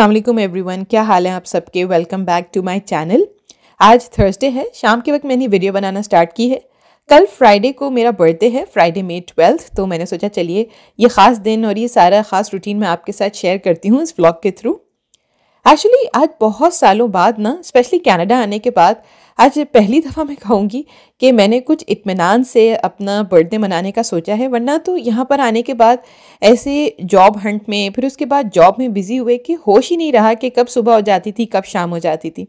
Aslam one क्या हाल है आप सबके welcome back to my channel आज थर्सडे है शाम के वक्त मैंने वीडियो बनाना स्टार्ट की है कल फ्राइडे को मेरा बर्थडे है फ्राइडे मे ट्वेल्थ तो मैंने सोचा चलिए ये ख़ास दिन और ये सारा ख़ास रूटीन मैं आपके साथ शेयर करती हूँ इस ब्लॉग के थ्रू एक्चुअली आज बहुत सालों बाद ना स्पेशली कनाडा आने के बाद आज पहली दफ़ा मैं कहूँगी कि मैंने कुछ इतमान से अपना बर्थडे मनाने का सोचा है वरना तो यहाँ पर आने के बाद ऐसे जॉब हंट में फिर उसके बाद जॉब में बिज़ी हुए कि होश ही नहीं रहा कि कब सुबह हो जाती थी कब शाम हो जाती थी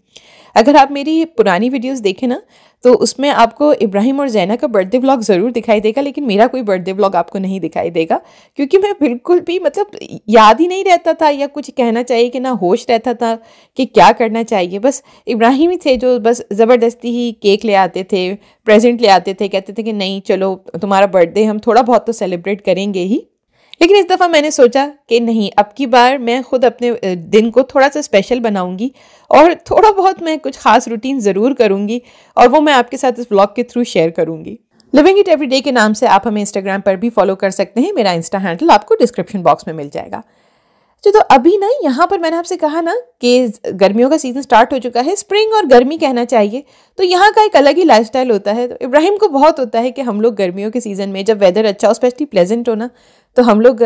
अगर आप मेरी पुरानी वीडियोस देखें ना तो उसमें आपको इब्राहिम और जैना का बर्थडे व्लॉग ज़रूर दिखाई देगा लेकिन मेरा कोई बर्थडे व्लॉग आपको नहीं दिखाई देगा क्योंकि मैं बिल्कुल भी मतलब याद ही नहीं रहता था या कुछ कहना चाहिए कि ना होश रहता था कि क्या करना चाहिए बस इब्राहिम ही थे जो बस ज़बरदस्ती ही केक ले आते थे प्रेजेंट ले आते थे कहते थे कि नहीं चलो तुम्हारा बर्थडे हम थोड़ा बहुत तो सेलिब्रेट करेंगे ही लेकिन इस दफ़ा मैंने सोचा कि नहीं अब की बार मैं ख़ुद अपने दिन को थोड़ा सा स्पेशल बनाऊंगी और थोड़ा बहुत मैं कुछ ख़ास रूटीन ज़रूर करूंगी और वो मैं आपके साथ इस ब्लॉग के थ्रू शेयर करूंगी लिविंग इट एवरी डे के नाम से आप हमें इंस्टाग्राम पर भी फॉलो कर सकते हैं मेरा इंस्टा हैंडल आपको डिस्क्रिप्शन बॉक्स में मिल जाएगा जो अच्छा, तो अभी ना यहाँ पर मैंने आपसे कहा ना कि गर्मियों का सीज़न स्टार्ट हो चुका है स्प्रिंग और गर्मी कहना चाहिए तो यहाँ का एक अलग ही लाइफस्टाइल होता है तो इब्राहिम को बहुत होता है कि हम लोग गर्मियों के सीज़न में जब वेदर अच्छा हो स्पेशली प्लेजेंट हो ना तो हम लोग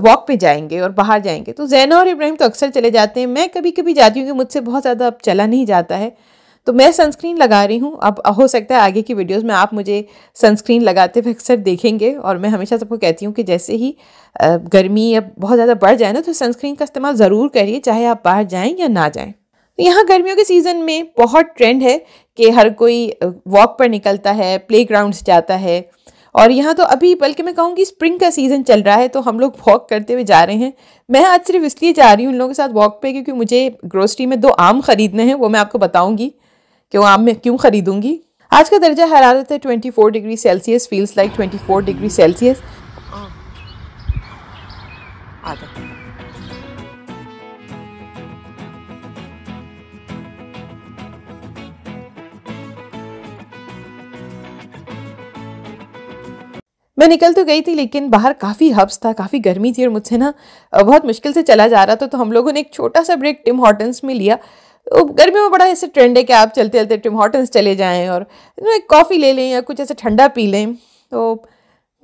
वॉक पे जाएंगे और बाहर जाएंगे तो जैना और इब्राहिम तो अक्सर चले जाते हैं मैं कभी कभी जाती हूँ कि मुझसे बहुत ज़्यादा अब चला नहीं जाता है तो मैं सनस्क्रीन लगा रही हूँ अब हो सकता है आगे की वीडियोस में आप मुझे सनस्क्रीन लगाते हुए अक्सर देखेंगे और मैं हमेशा सबको कहती हूँ कि जैसे ही गर्मी अब बहुत ज़्यादा बढ़ जाए ना तो सनस्क्रीन का इस्तेमाल ज़रूर करिए चाहे आप बाहर जाएँ या ना जाएँ तो यहाँ गर्मियों के सीज़न में बहुत ट्रेंड है कि हर कोई वॉक पर निकलता है प्ले ग्राउंड्स जाता है और यहाँ तो अभी बल्कि मैं कहूँगी स्प्रिंग का सीज़न चल रहा है तो हम लोग वॉक करते हुए जा रहे हैं मैं आज सिर्फ इसलिए जा रही हूँ उन लोगों के साथ वॉक पे क्योंकि मुझे ग्रोसरी में दो आम ख़रीदने हैं वो मैं आपको बताऊँगी कि वो आम मैं क्यों ख़रीदूँगी आज का दर्जा हरारत है four degree Celsius feels like four degree Celsius आदत मैं निकल तो गई थी लेकिन बाहर काफ़ी हब्स था काफ़ी गर्मी थी और मुझसे ना बहुत मुश्किल से चला जा रहा था तो हम लोगों ने एक छोटा सा ब्रेक टिम हॉटन्स में लिया तो गर्मी में बड़ा ऐसे ट्रेंड है कि आप चलते चलते टिम हॉटन्स चले जाएँ और एक कॉफ़ी ले लें या कुछ ऐसे ठंडा पी लें तो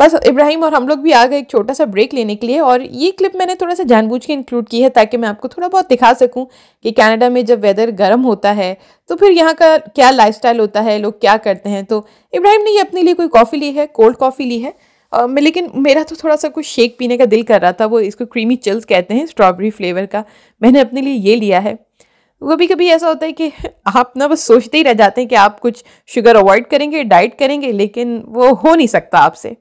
बस इब्राहिम और हम लोग भी आ गए एक छोटा सा ब्रेक लेने के लिए और ये क्लिप मैंने थोड़ा सा जानबूझ के इंक्लूड की है ताकि मैं आपको थोड़ा बहुत दिखा सकूं कि कनाडा में जब वेदर गर्म होता है तो फिर यहाँ का क्या लाइफस्टाइल होता है लोग क्या करते हैं तो इब्राहिम ने ये अपने लिए कोई कॉफ़ी ली है कोल्ड कॉफ़ी ली है आ, लेकिन मेरा तो थोड़ा सा कुछ शेक पीने का दिल कर रहा था वो इसको क्रीमी चिल्स कहते हैं स्ट्रॉबेरी फ्लेवर का मैंने अपने लिए ये लिया है कभी कभी ऐसा होता है कि आप ना बस सोचते ही रह जाते हैं कि आप कुछ शुगर अवॉइड करेंगे डाइट करेंगे लेकिन वो हो नहीं सकता आपसे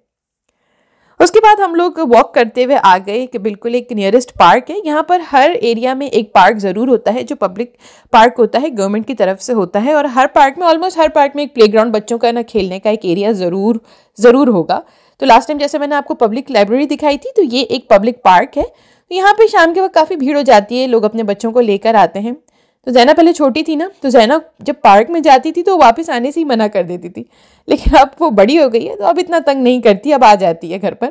उसके बाद हम लोग वॉक करते हुए आ गए कि बिल्कुल एक नियरेस्ट पार्क है यहाँ पर हर एरिया में एक पार्क ज़रूर होता है जो पब्लिक पार्क होता है गवर्नमेंट की तरफ से होता है और हर पार्क में ऑलमोस्ट हर पार्क में एक प्लेग्राउंड बच्चों का ना खेलने का एक एरिया ज़रूर ज़रूर होगा तो लास्ट टाइम जैसे मैंने आपको पब्लिक लाइब्रेरी दिखाई थी तो ये एक पब्लिक पार्क है तो यहाँ पर शाम के वक्त काफ़ी भीड़ हो जाती है लोग अपने बच्चों को लेकर आते हैं तो जैना पहले छोटी थी ना तो जैना जब पार्क में जाती थी तो वापस आने से ही मना कर देती थी लेकिन अब वो बड़ी हो गई है तो अब इतना तंग नहीं करती अब आ जाती है घर पर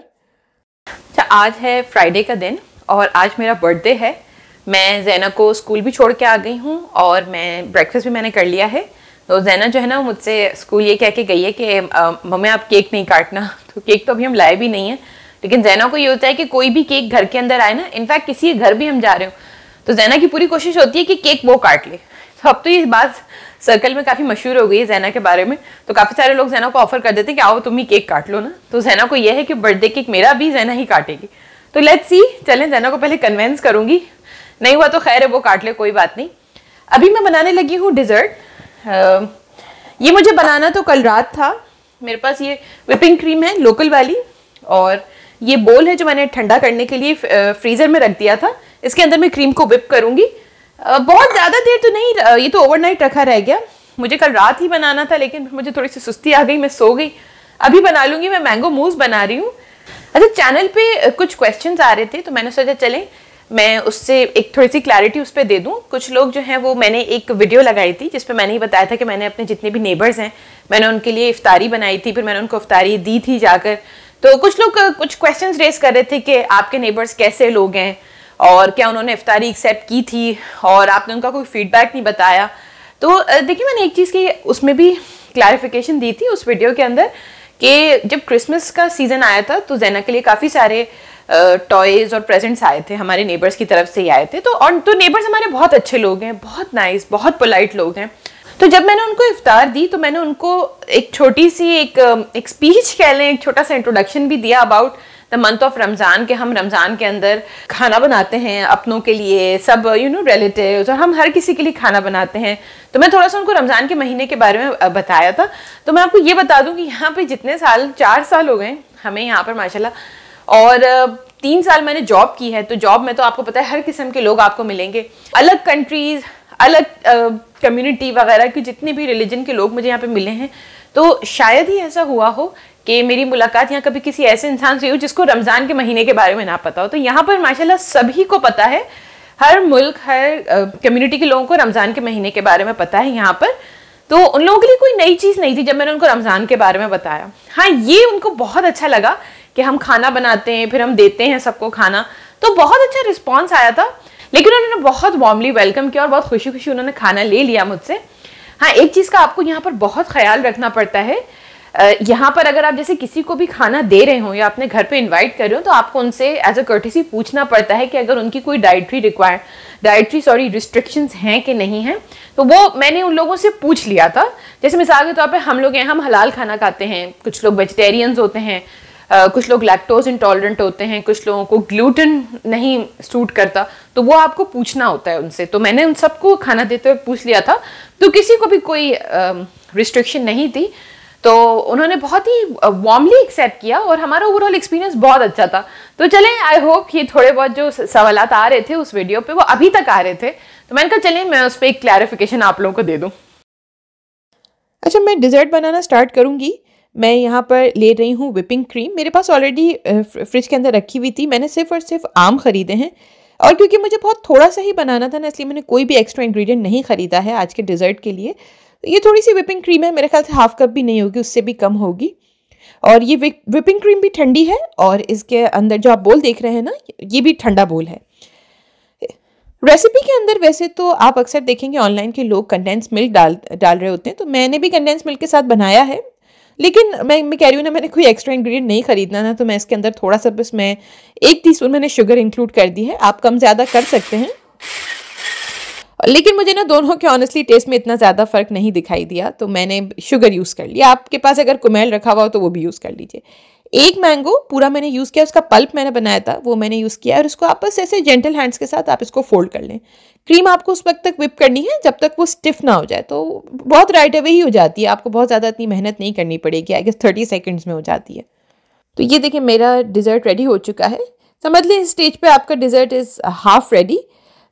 अच्छा आज है फ्राइडे का दिन और आज मेरा बर्थडे है मैं जैना को स्कूल भी छोड़ के आ गई हूँ और मैं ब्रेकफास्ट भी मैंने कर लिया है तो जैना जो है ना मुझसे स्कूल ये कह के गई है कि मम्मी आप केक नहीं काटना तो केक तो अभी हम लाए भी नहीं है लेकिन जैना को ये होता है कि कोई भी केक घर के अंदर आए ना इनफैक्ट किसी घर भी हम जा रहे हो तो जैना की पूरी कोशिश होती है कि केक वो काट ले तो अब तो ये बात सर्कल में काफ़ी मशहूर हो गई है जैना के बारे में तो काफ़ी सारे लोग जैना को ऑफर कर देते हैं कि आओ तुम ही केक काट लो ना तो जैना को यह है कि बर्थडे केक मेरा भी जैना ही काटेगी तो लेट्स सी चलें जैना को पहले कन्वेंस करूँगी नहीं हुआ तो खैर है वो काट ले कोई बात नहीं अभी मैं बनाने लगी हूँ डिज़र्ट ये मुझे बनाना तो कल रात था मेरे पास ये विपिंग क्रीम है लोकल वाली और ये बोल है जो मैंने ठंडा करने के लिए फ्रीज़र में रख दिया था इसके अंदर मैं क्रीम को विप करूँगी बहुत ज़्यादा देर तो नहीं ये तो ओवरनाइट रखा रह गया मुझे कल रात ही बनाना था लेकिन मुझे थोड़ी सी सुस्ती आ गई मैं सो गई अभी बना लूँगी मैं मैंगो मूज बना रही हूँ अच्छा चैनल पे कुछ क्वेश्चंस आ रहे थे तो मैंने सोचा चलें मैं उससे एक थोड़ी सी क्लैरिटी उस पर दे दूँ कुछ लोग जो हैं वो मैंने एक वीडियो लगाई थी जिसपे मैंने ही बताया था कि मैंने अपने जितने भी नेबर्स हैं मैंने उनके लिए इफ्तारी बनाई थी फिर मैंने उनको इफ्तारी दी थी जाकर तो कुछ लोग कुछ क्वेश्चन रेस कर रहे थे कि आपके नेबर्स कैसे लोग हैं और क्या उन्होंने इफ्तारी एक्सेप्ट की थी और आपने उनका कोई फीडबैक नहीं बताया तो देखिए मैंने एक चीज़ की उसमें भी क्लैरिफिकेशन दी थी उस वीडियो के अंदर कि जब क्रिसमस का सीज़न आया था तो जैना के लिए काफ़ी सारे टॉयज़ और प्रेजेंट्स आए थे हमारे नेबर्स की तरफ से ही आए थे तो और तो नेबर्स हमारे बहुत अच्छे लोग हैं बहुत नाइस बहुत पोलाइट लोग हैं तो जब मैंने उनको इफ्तार दी तो मैंने उनको एक छोटी सी एक एक स्पीच कह लें एक छोटा सा इंट्रोडक्शन भी दिया about the month of Ramzan के हम रमज़ान के अंदर खाना बनाते हैं अपनों के लिए सब यू नो रिलेटिव और हम हर किसी के लिए खाना बनाते हैं तो मैं थोड़ा सा उनको रमज़ान के महीने के बारे में बताया था तो मैं आपको ये बता दूँ कि यहाँ पर जितने साल चार साल हो गए हमें यहाँ पर माशाला और तीन साल मैंने जॉब की है तो जॉब में तो आपको पता है हर किस्म के लोग आपको मिलेंगे अलग कंट्रीज़ अलग कम्युनिटी वगैरह के जितने भी रिलीजन के लोग मुझे यहाँ पे मिले हैं तो शायद ही ऐसा हुआ हो कि मेरी मुलाकात यहाँ कभी किसी ऐसे इंसान से हुई जिसको रमज़ान के महीने के बारे में ना पता हो तो यहाँ पर माशाल्लाह सभी को पता है हर मुल्क हर कम्युनिटी के लोगों को रमज़ान के महीने के बारे में पता है यहाँ पर तो उन लोगों के लिए कोई नई चीज़ नहीं थी जब मैंने उनको रमज़ान के बारे में बताया हाँ ये उनको बहुत अच्छा लगा कि हम खाना बनाते हैं फिर हम देते हैं सबको खाना तो बहुत अच्छा रिस्पॉन्स आया था लेकिन उन्होंने बहुत वार्मली वेलकम किया और बहुत खुशी खुशी उन्होंने खाना ले लिया मुझसे हाँ एक चीज़ का आपको यहाँ पर बहुत ख्याल रखना पड़ता है यहाँ पर अगर आप जैसे किसी को भी खाना दे रहे हो या अपने घर पे इनवाइट कर रहे हो तो आपको उनसे एज अ कर्टिसी पूछना पड़ता है कि अगर उनकी कोई dietary require dietary sorry restrictions हैं कि नहीं हैं तो वो मैंने उन लोगों से पूछ लिया था जैसे मिसाल के तौर पर हम लोग हैं हम हलाल खाना खाते हैं कुछ लोग वेजिटेरियंस होते हैं Uh, कुछ लोग लैक्टोज इंटॉलरेंट होते हैं कुछ लोगों को ग्लूटन नहीं सूट करता तो वो आपको पूछना होता है उनसे तो मैंने उन सबको खाना देते हुए पूछ लिया था तो किसी को भी कोई रिस्ट्रिक्शन uh, नहीं थी तो उन्होंने बहुत ही वार्मली एक्सेप्ट किया और हमारा ओवरऑल एक्सपीरियंस बहुत अच्छा था तो चलें आई होप ये थोड़े बहुत जो सवाल आ रहे थे उस वीडियो पे वो अभी तक आ रहे थे तो मैंने कहा चलें मैं उस पर एक क्लैरिफिकेशन आप लोगों को दे दूँ अच्छा मैं डिज़र्ट बनाना स्टार्ट करूँगी मैं यहाँ पर ले रही हूँ विपिंग क्रीम मेरे पास ऑलरेडी फ्रिज के अंदर रखी हुई थी मैंने सिर्फ और सिर्फ आम ख़रीदे हैं और क्योंकि मुझे बहुत थोड़ा सा ही बनाना था ना इसलिए मैंने कोई भी एक्स्ट्रा इंग्रेडिएंट नहीं ख़रीदा है आज के डिज़र्ट के लिए ये थोड़ी सी विपिंग क्रीम है मेरे ख्याल से हाफ कप भी नहीं होगी उससे भी कम होगी और ये विपिंग क्रीम भी ठंडी है और इसके अंदर जो आप बोल देख रहे हैं ना ये भी ठंडा बोल है रेसिपी के अंदर वैसे तो आप अक्सर देखेंगे ऑनलाइन के लोग कंडेंस मिल्क डाल डाल रहे होते हैं तो मैंने भी कंडेंस मिल्क के साथ बनाया है लेकिन मैं मैं कह रही हूँ ना मैंने कोई एक्स्ट्रा इंग्रेडिएंट नहीं खरीदना ना तो मैं इसके अंदर थोड़ा सा बस मैं एक टी मैंने शुगर इंक्लूड कर दी है आप कम ज़्यादा कर सकते हैं लेकिन मुझे ना दोनों के ऑनेस्टली टेस्ट में इतना ज़्यादा फ़र्क नहीं दिखाई दिया तो मैंने शुगर यूज़ कर लिया आपके पास अगर कुमेल रखा हुआ हो तो वो भी यूज़ कर लीजिए एक मैंगो पूरा मैंने यूज़ किया उसका पल्प मैंने बनाया था वो मैंने यूज़ किया और उसको आपस ऐसे जेंटल हैंड्स के साथ आप इसको फोल्ड कर लें क्रीम आपको उस वक्त तक विप करनी है जब तक वो स्टिफ ना हो जाए तो बहुत राइट अवे ही हो जाती है आपको बहुत ज़्यादा इतनी मेहनत नहीं करनी पड़ेगी आई गेस थर्टी सेकेंड्स में हो जाती है तो ये देखिए मेरा डिज़र्ट रेडी हो चुका है समझ लें स्टेज पर आपका डिज़र्ट इज़ हाफ रेडी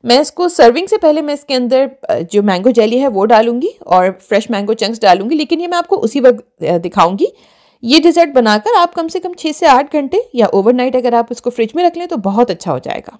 मैं इसको सर्विंग से पहले मैं इसके अंदर जो मैंगो जेली है वो डालूंगी और फ्रेश मैंगो चंक्स डालूंगी लेकिन ये मैं आपको उसी वक्त दिखाऊंगी ये डिज़र्ट बनाकर आप कम से कम छः से आठ घंटे या ओवरनाइट अगर आप इसको फ्रिज में रख लें तो बहुत अच्छा हो जाएगा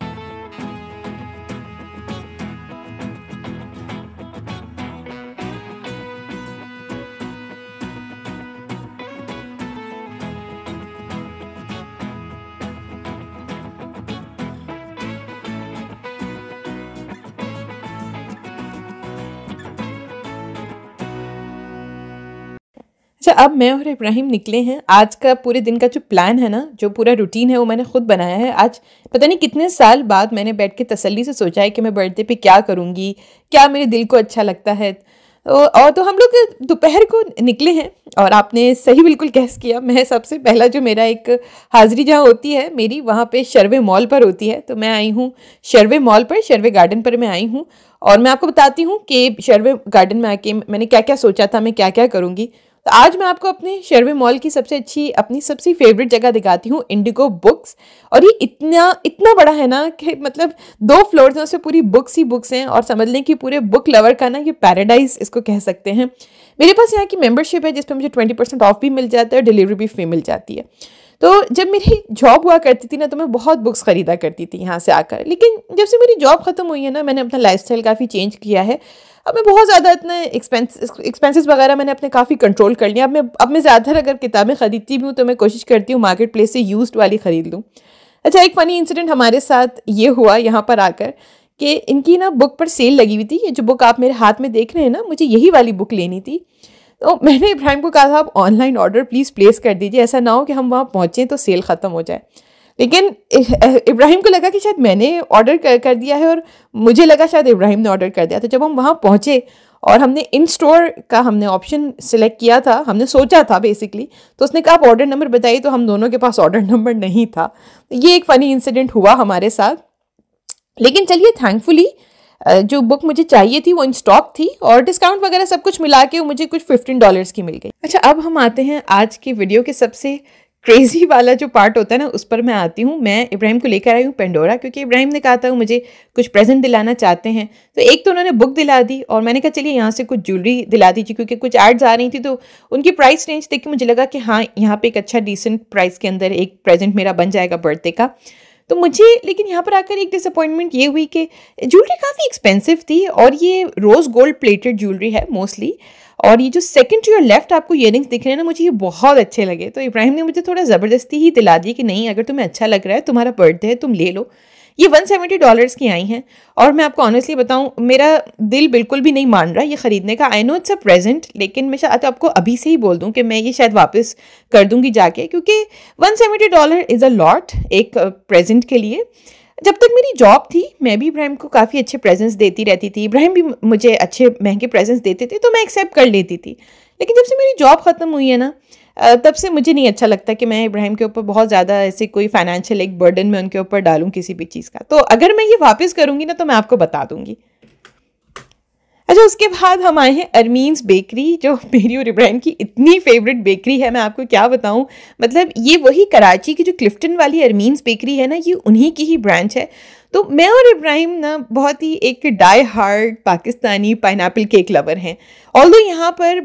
अच्छा अब मैं और इब्राहिम निकले हैं आज का पूरे दिन का जो प्लान है ना जो पूरा रूटीन है वो मैंने खुद बनाया है आज पता नहीं कितने साल बाद मैंने बैठ के तसल्ली से सोचा है कि मैं बर्थडे पे क्या करूँगी क्या मेरे दिल को अच्छा लगता है और तो हम लोग दोपहर को निकले हैं और आपने सही बिल्कुल कैस किया मैं सबसे पहला जो मेरा एक हाज़िरी जहाँ होती है मेरी वहाँ पे शर्वे मॉल पर होती है तो मैं आई हूँ शर्वे मॉल पर शर्वे गार्डन पर मैं आई हूँ और मैं आपको बताती हूँ कि शर्वे गार्डन में आके मैंने क्या क्या सोचा था मैं क्या क्या करूँगी तो आज मैं आपको अपने शेरवे मॉल की सबसे अच्छी अपनी सबसे फेवरेट जगह दिखाती हूँ इंडिगो बुक्स और ये इतना इतना बड़ा है ना कि मतलब दो फ्लोर्स हैं उसमें पूरी बुक्स ही बुक्स हैं और समझ लें कि पूरे बुक लवर का ना ये पैराडाइज इसको कह सकते हैं मेरे पास यहाँ की मेम्बरशिप है जिसपे मुझे ट्वेंटी परसेंट ऑफ भी मिल जाता है और डिलीवरी भी फ्री मिल जाती है तो जब मेरी जॉब हुआ करती थी ना तो मैं बहुत बुक्स ख़रीदा करती थी यहाँ से आकर लेकिन जब से मेरी जॉब ख़त्म हुई है ना मैंने अपना लाइफ काफ़ी चेंज किया है अब मैं बहुत ज़्यादा इतने एक्सपेंस एक्सपेंसेस वगैरह मैंने अपने काफ़ी कंट्रोल कर लिया अब मैं अब मैं ज़्यादातर अगर किताबें ख़रीदती भी हूँ तो मैं कोशिश करती हूँ मार्केट प्लेस से यूज्ड वाली ख़रीद लूँ अच्छा एक फ़नी इंसिडेंट हमारे साथ ये हुआ यहाँ पर आकर कि इनकी ना बुक पर सेल लगी हुई थी ये जो बुक आप मेरे हाथ में देख रहे हैं ना मुझे यही वाली बुक लेनी थी तो मैंने इब्राहिम को कहा था आप ऑनलाइन ऑर्डर प्लीज़ प्लेस कर दीजिए ऐसा ना हो कि हम वहाँ पहुँचें तो सेल ख़त्म हो जाए लेकिन इब्राहिम को लगा कि शायद मैंने ऑर्डर कर, कर दिया है और मुझे लगा शायद इब्राहिम ने ऑर्डर कर दिया तो जब हम वहाँ पहुँचे और हमने इन स्टोर का हमने ऑप्शन सेलेक्ट किया था हमने सोचा था बेसिकली तो उसने कहा आप ऑर्डर नंबर बताइए तो हम दोनों के पास ऑर्डर नंबर नहीं था तो ये एक फ़नी इंसिडेंट हुआ हमारे साथ लेकिन चलिए थैंकफुली जो बुक मुझे चाहिए थी वो इन स्टॉक थी और डिस्काउंट वगैरह सब कुछ मिला के मुझे कुछ फिफ्टीन डॉलर्स की मिल गई अच्छा अब हम आते हैं आज की वीडियो के सबसे क्रेजी वाला जो पार्ट होता है ना उस पर मैं आती हूँ मैं इब्राहिम को लेकर आई हूँ पेंडोरा क्योंकि इब्राहिम ने कहा था वो मुझे कुछ प्रेजेंट दिलाना चाहते हैं तो एक तो उन्होंने बुक दिला दी और मैंने कहा चलिए यहाँ से कुछ ज्वेलरी दिला दीजिए क्योंकि कुछ एड्स आ रही थी तो उनकी प्राइस रेंज देख के मुझे लगा कि हाँ यहाँ पर एक अच्छा डिसेंट प्राइस के अंदर एक प्रेजेंट मेरा बन जाएगा बर्थडे का तो मुझे लेकिन यहाँ पर आकर एक डिसअपॉइंटमेंट ये हुई कि ज्वेलरी काफ़ी एक्सपेंसिव थी और ये रोज़ गोल्ड प्लेटेड ज्वेलरी है मोस्टली और ये जो सेकंड टू योर लेफ्ट आपको ईयर दिख रहे हैं ना मुझे ये बहुत अच्छे लगे तो इब्राहिम ने मुझे थोड़ा ज़बरदस्ती ही दिला दिया कि नहीं अगर तुम्हें अच्छा लग रहा है तुम्हारा बर्थडे है तुम ले लो ये 170 डॉलर्स की आई हैं और मैं आपको ऑनेस्टली बताऊं मेरा दिल बिल्कुल भी नहीं मान रहा ये ख़रीदने का I know it's a present लेकिन मैं शायद आपको अभी से ही बोल दूं कि मैं ये शायद वापस कर दूंगी जाके क्योंकि 170 डॉलर इज़ अ लॉट एक प्रेजेंट के लिए जब तक मेरी जॉब थी मैं भी इब्राहिम को काफ़ी अच्छे प्रेजेंट्स देती रहती थी इब्राहिम भी मुझे अच्छे महंगे प्रेजेंट्स देते थे तो मैं एक्सेप्ट कर लेती थी लेकिन जब से मेरी जॉब ख़त्म हुई है ना तब से मुझे नहीं अच्छा लगता कि मैं इब्राहिम के ऊपर बहुत ज़्यादा ऐसे कोई फाइनेंशियल एक बर्डन मैं उनके ऊपर डालूँ किसी भी चीज़ का तो अगर मैं ये वापस करूँगी ना तो मैं आपको बता दूँगी अच्छा उसके बाद हम आए हैं अरमीन्स बेकरी जो मेरी और इब्राहिम की इतनी फेवरेट बेकरी है मैं आपको क्या बताऊं मतलब ये वही कराची की जो क्लिफ्टन वाली अरमीन्स बेकरी है ना ये उन्हीं की ही ब्रांच है तो मैं और इब्राहिम ना बहुत ही एक die hard Pakistani pine cake lover हैं ऑल यहाँ पर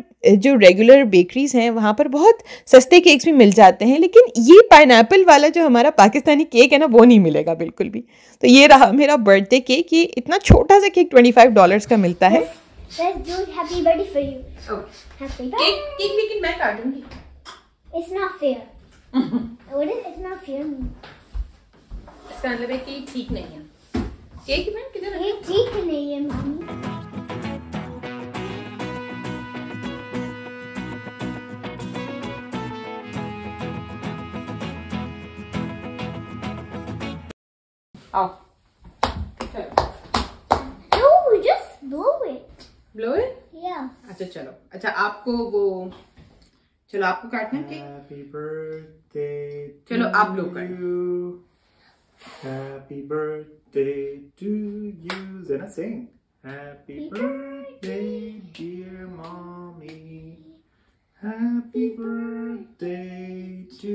जो रेगुलर बेकरीज हैं वहाँ पर बहुत सस्ते केक्स भी मिल जाते हैं लेकिन ये पाइन वाला जो हमारा पाकिस्तानी केक है ना वो नहीं मिलेगा बिल्कुल भी तो ये रहा मेरा बर्थडे केक ये इतना छोटा सा केक ट्वेंटी फाइव का मिलता है oh. It's not fair. What is it's not fair? इसका मतलब है कि ठीक नहीं है केक मैम किधर है ठीक नहीं है मामी No, just blow it. Blow it? Yeah. अच्छा चलो अच्छा आपको वो चलो आपको काटना केक चलो आप लोग कर Happy birthday to you. Then I sing. Happy birthday, dear mommy. Happy birthday to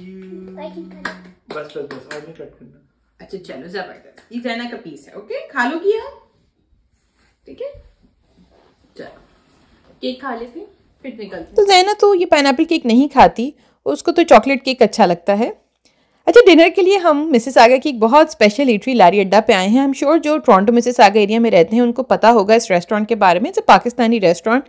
you. बस बस बस और नहीं कट करना अच्छा चलो जबरदस्त ये जैना का पीस है ओके खा लो किया ठीक है चलो केक खा लेते फिर निकलते तो जैना तो ये पाइन केक नहीं खाती उसको तो चॉकलेट केक अच्छा लगता है अच्छा डिनर के लिए हम मिसेस आगा की एक बहुत स्पेशल इटरी लारी अड्डा पे आए हैं हम श्योर जो टोरंटो मिसेस आगा एरिया में रहते हैं उनको पता होगा इस रेस्टोरेंट के बारे में इस पाकिस्तानी रेस्टोरेंट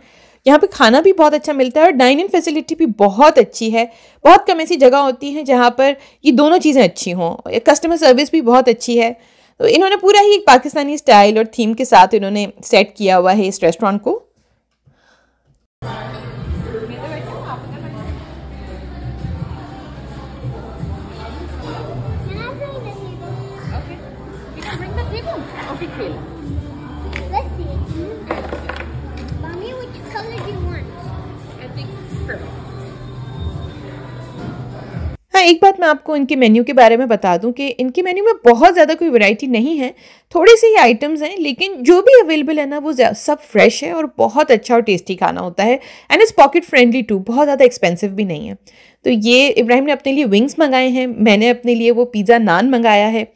यहाँ पे खाना भी बहुत अच्छा मिलता है और डाइन इन फैसिलिटी भी बहुत अच्छी है बहुत कम ऐसी जगह होती हैं जहाँ पर ये दोनों चीज़ें अच्छी हों कस्टमर सर्विस भी बहुत अच्छी है तो इन्होंने पूरा ही एक पाकिस्तानी स्टाइल और थीम के साथ इन्होंने सेट किया हुआ है इस रेस्टोरेंट को एक बात मैं आपको इनके मेन्यू के बारे में बता दूं कि इनके मेन्यू में बहुत ज़्यादा कोई वैरायटी नहीं है थोड़ी सी ही आइटम्स हैं लेकिन जो भी अवेलेबल है ना वो सब फ्रेश है और बहुत अच्छा और टेस्टी खाना होता है and is pocket friendly too बहुत ज़्यादा एक्सपेंसिव भी नहीं है तो ये इब्राहिम ने अपने लिए विंग्स मंगाए हैं मैंने अपने लिए वो पिज़्ज़ा नान मंगाया है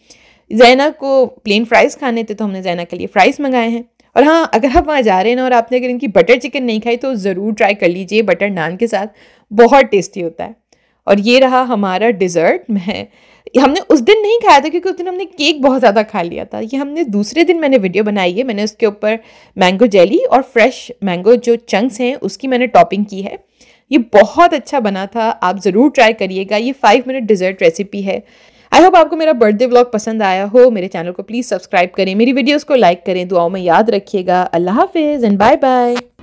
जैना को प्लेन फ्राइज़ खाने थे तो हमने जैना के लिए फ़्राइज़ मंगाए हैं और हाँ अगर आप वहाँ जा रहे हैं ना और आपने अगर इनकी बटर चिकन नहीं खाई तो ज़रूर ट्राई कर लीजिए बटर नान के साथ बहुत टेस्टी होता है और ये रहा हमारा डिज़र्ट मैं हमने उस दिन नहीं खाया था क्योंकि उस दिन हमने केक बहुत ज़्यादा खा लिया था ये हमने दूसरे दिन मैंने वीडियो बनाई है मैंने उसके ऊपर मैंगो जेली और फ्रेश मैंगो जो चंक्स हैं उसकी मैंने टॉपिंग की है ये बहुत अच्छा बना था आप ज़रूर ट्राई करिएगा ये फाइव मिनट डिज़र्ट रेसिपी है आई होप आपको मेरा बर्थडे व्लॉग पसंद आया हो मेरे चैनल को प्लीज़ सब्सक्राइब करें मेरी वीडियोज़ को लाइक करें दुआओं में याद रखिएगा अल्लाह हाफिज़ एंड बाय बाय